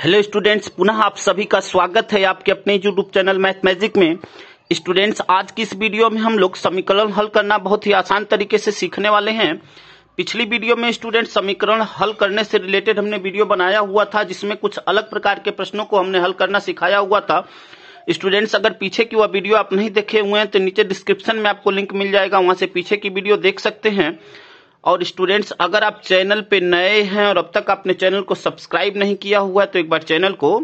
hello students पुनः आप सभी का स्वागत है आपके अपने यूट्यूब चैनल मैथ मैजिक में स्टूडेंट्स आज की इस वीडियो में हम लोग समीकरण हल करना बहुत ही आसान तरीके से सीखने वाले हैं पिछली वीडियो में स्टूडेंट समीकरण हल करने से रिलेटेड हमने वीडियो बनाया हुआ था जिसमें कुछ अलग प्रकार के प्रश्नों को हमने हल करना सिखाया हुआ था स्टूडेंट्स अगर पीछे की वह वीडियो आप नहीं देखे हुए हैं तो नीचे डिस्क्रिप्शन में आपको लिंक मिल जाएगा वहां से पीछे की वीडियो देख सकते हैं और स्टूडेंट्स अगर आप चैनल पे नए हैं और अब तक आपने चैनल को सब्सक्राइब नहीं किया हुआ है तो एक बार चैनल को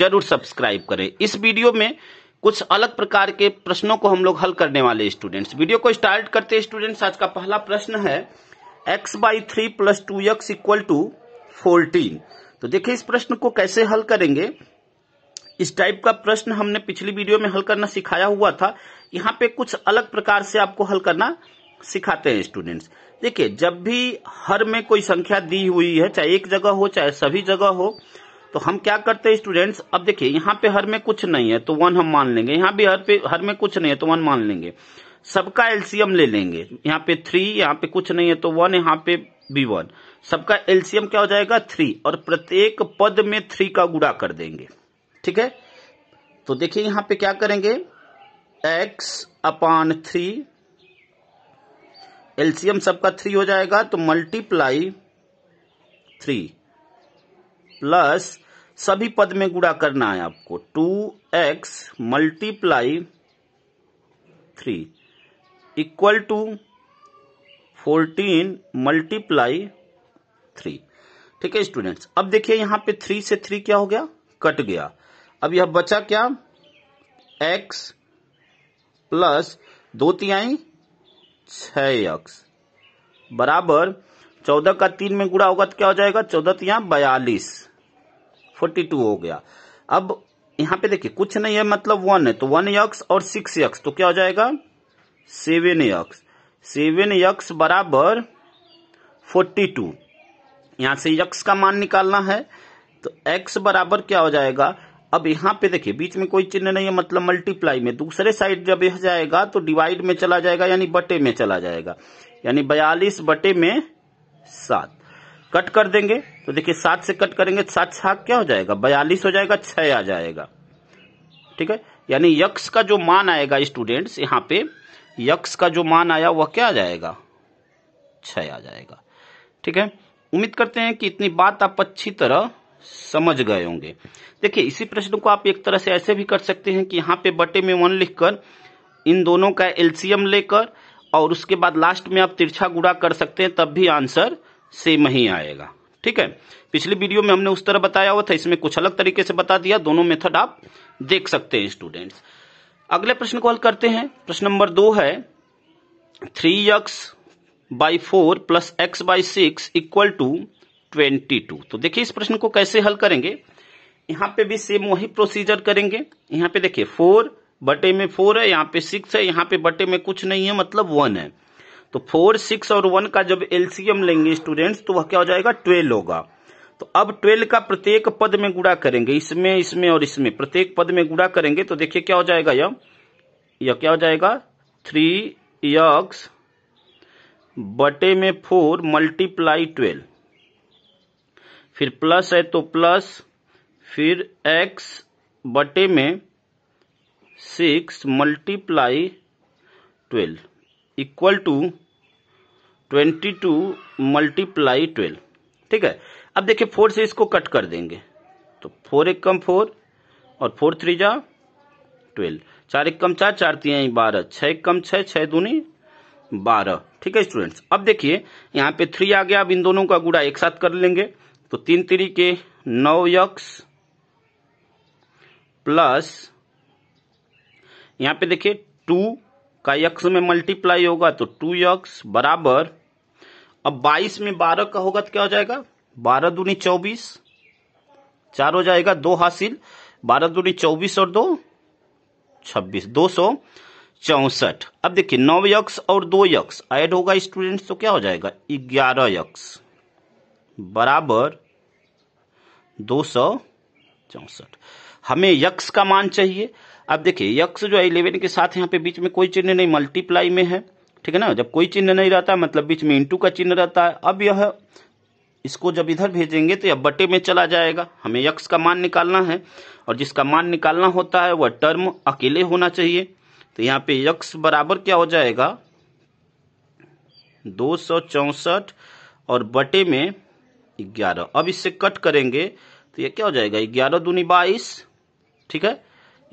जरूर सब्सक्राइब करें इस वीडियो में कुछ अलग प्रकार के प्रश्नों को हम लोग हल करने वाले स्टूडेंट्स वीडियो को स्टार्ट करते स्टूडेंट्स आज का पहला प्रश्न है x by three plus two x equal to fourteen तो देखिए इस प्रश्न को कैसे हल करेंगे इस टाइप का प्रश्न हमने पिछली वीडियो में हल करना सिखाया हुआ था यहाँ पे कुछ अलग प्रकार से आपको हल करना सिखाते हैं स्टूडेंट्स देखिए जब भी हर में कोई संख्या दी हुई है चाहे एक जगह हो चाहे सभी जगह हो तो हम क्या करते हैं स्टूडेंट्स अब देखिए यहाँ पे हर में कुछ नहीं है तो वन हम मान लेंगे यहाँ भी हर पे हर में कुछ नहीं है तो वन मान लेंगे सबका एल्सियम ले लेंगे यहाँ पे थ्री यहाँ पे कुछ नहीं है तो वन यहाँ पे बी वन सबका एल्सियम क्या हो जाएगा थ्री और प्रत्येक पद में थ्री का गुड़ा कर देंगे ठीक है तो देखिए यहाँ पे क्या करेंगे एक्स अपान थ्री एल्सियम सबका थ्री हो जाएगा तो मल्टीप्लाई थ्री प्लस सभी पद में गुड़ा करना है आपको two x multiply three equal to fourteen multiply three ठीक है स्टूडेंट्स अब देखिए यहां पे थ्री से थ्री क्या हो गया कट गया अब यह बचा क्या एक्स प्लस दो तिहाई छक्स बराबर चौदह का तीन में गुड़ा होगा तो क्या हो जाएगा चौदह तो यहाँ बयालीस फोर्टी टू हो गया अब यहाँ पे देखिए कुछ नहीं है मतलब वन है तो वन यक्स और सिक्स यक्स तो क्या हो जाएगा सेवन यक्स सेवन यक्स बराबर फोर्टी टू यहां से यक्स का मान निकालना है तो एक्स बराबर क्या हो जाएगा अब यहाँ पे देखिए बीच में कोई चिन्ह नहीं है मतलब मल्टीप्लाई में दूसरे साइड जब यह जाएगा तो डिवाइड में चला जाएगा यानी बटे में चला जाएगा यानी बयालीस बटे में सात कट कर देंगे तो देखिए सात से कट करेंगे तो सात छाक क्या हो जाएगा बयालीस हो जाएगा छ आ जाएगा ठीक है यानी यक्स का जो मान आएगा स्टूडेंट्स यहाँ पे यक्स का जो मान आया वह क्या आ जाएगा छ आ जाएगा ठीक है उम्मीद करते हैं कि इतनी बात आप अच्छी तरह समझ गए होंगे देखिए इसी प्रश्न को आप एक तरह से ऐसे भी कर सकते हैं कि यहाँ पे बटे में वन लिखकर इन दोनों का एल्सियम लेकर और उसके बाद लास्ट में आप तिरछा गुड़ा कर सकते हैं तब भी आंसर सेम ही आएगा ठीक है पिछली वीडियो में हमने उस तरह बताया हुआ था इसमें कुछ अलग तरीके से बता दिया दोनों मेथड आप देख सकते हैं स्टूडेंट्स अगले प्रश्न को हल करते हैं प्रश्न नंबर दो है three x by four plus x by six equal to twenty two तो देखिए इस प्रश्न को कैसे हल करेंगे यहाँ पे भी सेम वही प्रोसीजर करेंगे यहाँ पे देखिए फोर बटे में फोर है यहाँ पे सिक्स है यहाँ पे बटे में कुछ नहीं है मतलब वन है तो फोर सिक्स और वन का जब एलसीएम लेंगे स्टूडेंट्स तो वह क्या हो जाएगा ट्वेल्व होगा तो अब ट्वेल्व का प्रत्येक पद में गुड़ा करेंगे इसमें इसमें और इसमें प्रत्येक पद में गुड़ा करेंगे तो देखिए क्या हो जाएगा यह यह क्या हो जाएगा थ्री यक्स बटे में फोर मल्टीप्लाई ट्वेल्व फिर प्लस है तो प्लस फिर एक्स बटे में six multiply twelve equal to twenty two multiply twelve ठीक है अब देखिए फोर से इसको कट कर देंगे तो फोर एक कम फोर और फोर थ्री जा ट्वेल्व चार एक कम चार चार तीन बारह छ एक कम छः छः दूनी बारह ठीक है स्टूडेंट्स अब देखिए यहाँ पे थ्री आ गया अब इन दोनों का गुड़ा एक साथ कर लेंगे तो तीन तिरी के नौ यक्स प्लस यहां पे देखिए टू का यक्स में मल्टीप्लाई होगा तो टू यक्स बराबर अब बाईस में बारह का होगा तो क्या हो जाएगा बारह दूनी चौबीस चार हो जाएगा दो हासिल बारह दूनी चौबीस और दो छब्बीस दो सौ चौसठ अब देखिए नौ यक्स और दो यक्स ऐड होगा स्टूडेंट्स तो क्या हो जाएगा ग्यारह यक्स बराबर दो सौ चौसठ हमें यक्स का मान चाहिए अब देखिए यक्स जो है इलेवन के साथ यहाँ पे बीच में कोई चिन्ह नहीं मल्टीप्लाई में है ठीक है ना जब कोई चिन्ह नहीं रहता मतलब बीच में इंटू का चिन्ह रहता है अब यह इसको जब इधर भेजेंगे तो यह बटे में चला जाएगा हमें यक्स का मान निकालना है और जिसका मान निकालना होता है वह टर्म अकेले होना चाहिए तो यहाँ पे यक्स बराबर क्या हो जाएगा दो सौ चौसठ और बटे में ग्यारह अब इससे कट करेंगे तो ये क्या हो जाएगा ग्यारह दूनी बाईस ठीक है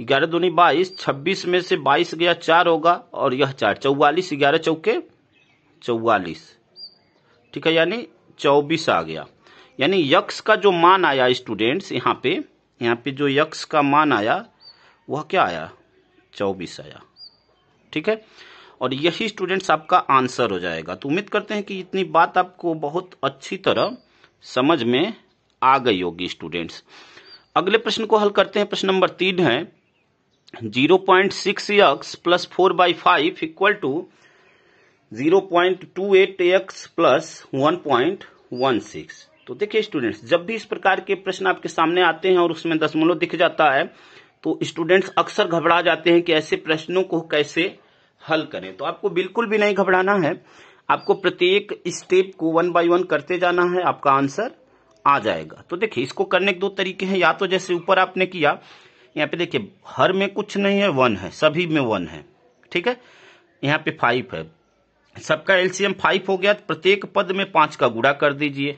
ग्यारह दूनी बाईस छब्बीस में से बाईस गया चार होगा और यह चार चौवालीस ग्यारह चौके चौवालीस ठीक है यानी चौबीस आ गया यानी यक्ष का जो मान आया स्टूडेंट्स यहाँ पे यहाँ पे जो यक्ष का मान आया वह क्या आया चौबीस आया ठीक है और यही स्टूडेंट्स आपका आंसर हो जाएगा तो उम्मीद करते हैं कि इतनी बात आपको बहुत अच्छी तरह समझ में आ गई होगी स्टूडेंट्स अगले प्रश्न को हल करते हैं प्रश्न नंबर तीन है zero point six x plus four by five equal to zero point two eight x plus one point one six तो देखिए स्टूडेंट्स जब भी इस प्रकार के प्रश्न आपके सामने आते हैं और उसमें दशमलव दिख जाता है तो स्टूडेंट्स अक्सर घबरा जाते हैं कि ऐसे प्रश्नों को कैसे हल करें तो आपको बिल्कुल भी नहीं घबराना है आपको प्रत्येक स्टेप को वन बाय वन करते जाना है आपका आंसर आ जाएगा तो देखिए इसको करने के दो तरीके हैं या तो जैसे ऊपर आपने किया यहाँ पे देखिए हर में कुछ नहीं है वन है सभी में वन है ठीक है यहाँ पे फाइव है सबका एलसीएम फाइव हो गया तो प्रत्येक पद में पांच का गुड़ा कर दीजिए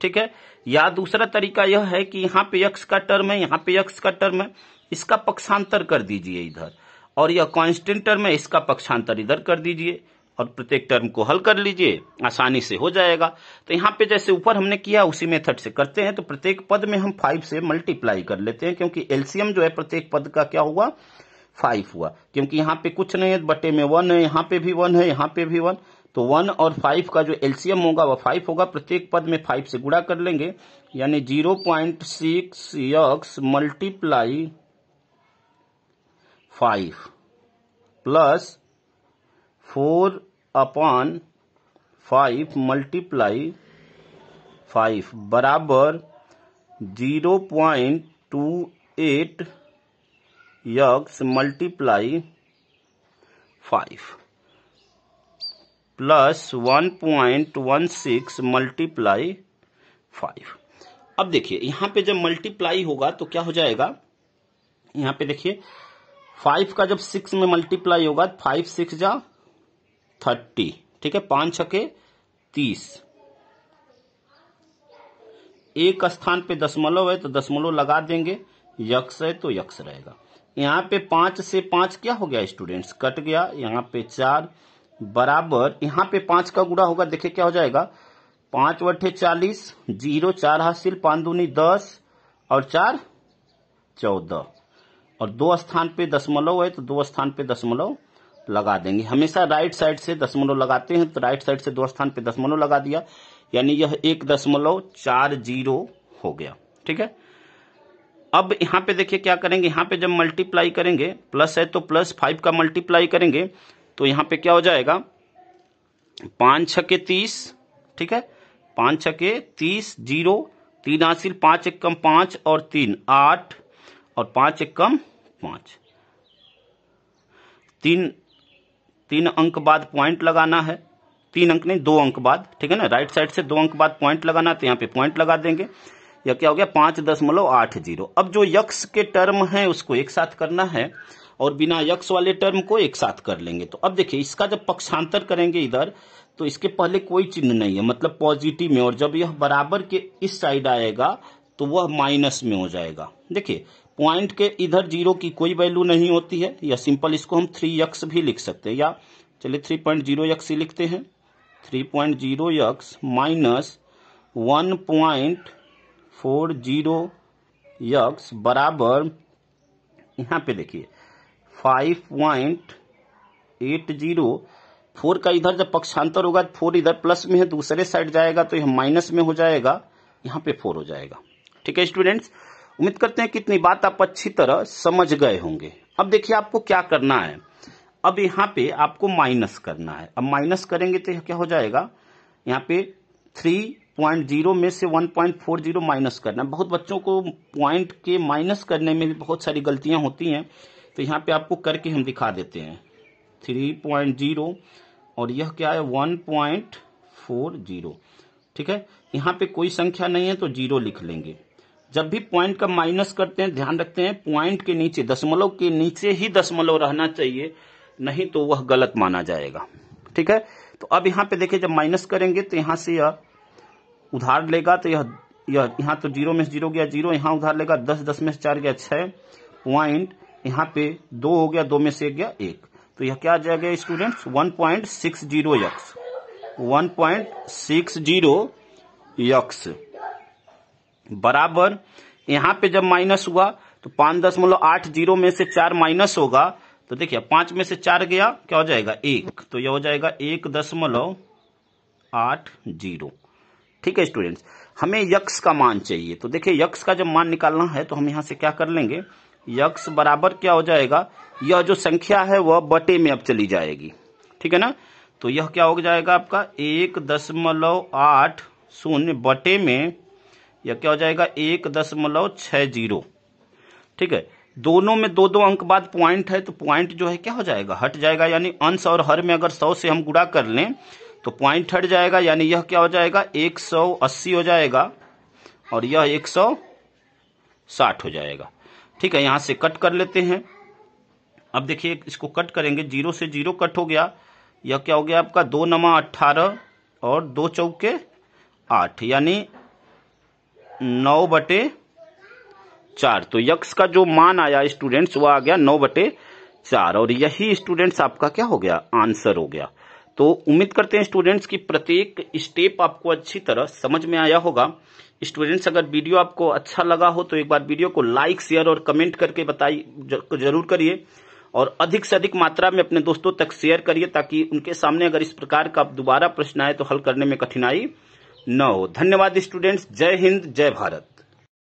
ठीक है या दूसरा तरीका यह है कि यहाँ पे यक्ष का टर्म है यहाँ पे यक्ष का टर्म है इसका पक्षांतर कर दीजिए इधर और यह कॉन्स्टेंट टर्म है इसका पक्षांतर इधर कर दीजिए और प्रत्येक टर्म को हल कर लीजिए आसानी से हो जाएगा तो यहाँ पे जैसे ऊपर हमने किया उसी मेथड से करते हैं तो प्रत्येक पद में हम फाइव से मल्टीप्लाई कर लेते हैं क्योंकि एलसीएम जो है प्रत्येक पद का क्या हुआ फाइव हुआ क्योंकि यहाँ पे कुछ नहीं है बटे में वन है यहाँ पे भी वन है यहाँ पे भी वन तो वन और फाइव का जो एलसीएम होगा वह फाइव होगा प्रत्येक पद में फाइव से गुड़ा कर लेंगे यानी zero point six x multiply five plus four upon five multiply five बराबर zero point two eight x multiply five plus one point one six multiply five अब देखिए यहां पे जब मल्टीप्लाई होगा तो क्या हो जाएगा यहां पे देखिए फाइव का जब सिक्स में मल्टीप्लाई होगा फाइव सिक्स जा थर्टी ठीक है पांच छके तीस एक स्थान पे दशमलव है तो दशमलव लगा देंगे यक्ष है तो यक्ष रहेगा यहाँ पे पांच से पांच क्या हो गया स्टूडेंट्स कट गया यहाँ पे चार बराबर यहाँ पे पांच का गुड़ा होगा देखिए क्या हो जाएगा पांच वे चालीस जीरो चार हासिल पांच दूनी दस और चार चौदह और दो स्थान पे दशमलव है तो दो स्थान पे दशमलव लगा देंगे हमेशा राइट साइड से दशमलव लगाते हैं तो राइट साइड से दो स्थान पे दशमलव लगा दिया यानी यह एक दशमलव चार जीरो हो गया ठीक है अब यहां पे देखिए क्या करेंगे यहां पे जब मल्टीप्लाई करेंगे प्लस है तो प्लस फाइव का मल्टीप्लाई करेंगे तो यहां पे क्या हो जाएगा पांच छ के तीस ठीक है पांच छ के तीस जीरो तीन हासिल पांच एक कम पांच और तीन आठ और पांच एक कम पांच तीन तीन अंक बाद पॉइंट लगाना है तीन अंक नहीं दो अंक बाद ठीक है ना राइट साइड से दो अंक बाद पॉइंट लगाना है तो यहाँ पे पॉइंट लगा देंगे या क्या हो गया पांच दशमलव आठ जीरो अब जो यक्स के टर्म है उसको एक साथ करना है और बिना यक्स वाले टर्म को एक साथ कर लेंगे तो अब देखिए इसका जब पक्षांतर करेंगे इधर तो इसके पहले कोई चिन्ह नहीं है मतलब पॉजिटिव में और जब यह बराबर के इस साइड आएगा तो वह माइनस में हो जाएगा देखिए पॉइंट के इधर जीरो की कोई वैल्यू नहीं होती है या सिंपल इसको हम थ्री यक्स भी लिख सकते हैं या चलिए थ्री पॉइंट जीरो यक्स ही लिखते हैं three point zero x minus one point four zero x बराबर यहाँ पे देखिए five point eight zero four का इधर जब पक्षांतर होगा फोर इधर प्लस में है दूसरे साइड जाएगा तो यह माइनस में हो जाएगा यहाँ पे फोर हो जाएगा ठीक है स्टूडेंट्स उम्मीद करते हैं कितनी बात आप अच्छी तरह समझ गए होंगे अब देखिए आपको क्या करना है अब यहाँ पे आपको माइनस करना है अब माइनस करेंगे तो क्या हो जाएगा यहाँ पे थ्री पॉइंट जीरो में से one point four zero minus करना है बहुत बच्चों को पॉइंट के माइनस करने में भी बहुत सारी गलतियां होती हैं तो यहाँ पे आपको करके हम दिखा देते हैं थ्री पॉइंट जीरो और यह क्या है वन पॉइंट फोर जीरो ठीक है यहाँ पे कोई संख्या नहीं है तो जीरो लिख लेंगे जब भी पॉइंट का माइनस करते हैं ध्यान रखते हैं पॉइंट के नीचे दशमलव के नीचे ही दशमलव रहना चाहिए नहीं तो वह गलत माना जाएगा ठीक है तो अब यहाँ पे देखिए जब माइनस करेंगे तो यहां से यह उधार लेगा तो यह यह यहां तो जीरो में जीरो गया जीरो यहाँ उधार लेगा दस दस में से चार गया छह प्वाइंट यहाँ पे दो हो गया दो में से गया एक तो यह क्या आ जाएगा student one point six zero x one point six zero x बराबर यहाँ पे जब माइनस हुआ तो पांच दशमलव आठ जीरो में से चार माइनस होगा तो देखिए पांच में से चार गया क्या हो जाएगा एक तो यह हो जाएगा एक दशमलव आठ जीरो ठीक है स्टूडेंट्स हमें यक्स का मान चाहिए तो देखिए यक्स का जब मान निकालना है तो हम यहां से क्या कर लेंगे यक्स बराबर क्या हो जाएगा यह जो संख्या है वह बटे में अब चली जाएगी ठीक है ना तो यह क्या हो जाएगा आपका एक दशमलव आठ शून्य बटे में या क्या हो जाएगा एक दशमलव छह जीरो ठीक है दोनों में दो दो अंक बाद पॉइंट है तो पॉइंट जो है क्या हो जाएगा हट जाएगा यानी अंश और हर में अगर सौ से हम गुड़ा कर लें तो पॉइंट हट जाएगा यानी यह क्या हो जाएगा एक सौ अस्सी हो जाएगा और यह एक सौ साठ हो जाएगा ठीक है यहां से कट कर लेते हैं अब देखिए इसको कट करेंगे जीरो से जीरो कट हो गया यह क्या हो गया आपका दो नमा अट्ठारह और दो चौके आठ यानी नौ बटे चार तो यक्स का जो मान आया स्टूडेंट्स वह आ गया नौ बटे चार और यही स्टूडेंट्स आपका क्या हो गया आंसर हो गया तो उम्मीद करते हैं स्टूडेंट्स कि प्रत्येक स्टेप आपको अच्छी तरह समझ में आया होगा स्टूडेंट्स अगर वीडियो आपको अच्छा लगा हो तो एक बार वीडियो को लाइक शेयर और कमेंट करके बताइए जरूर करिए और अधिक से अधिक मात्रा में अपने दोस्तों तक शेयर करिए ताकि उनके सामने अगर इस प्रकार का दोबारा प्रश्न आए तो हल करने में कठिनाई नौ धन्यवाद स्टूडेंट्स जय हिंद जय भारत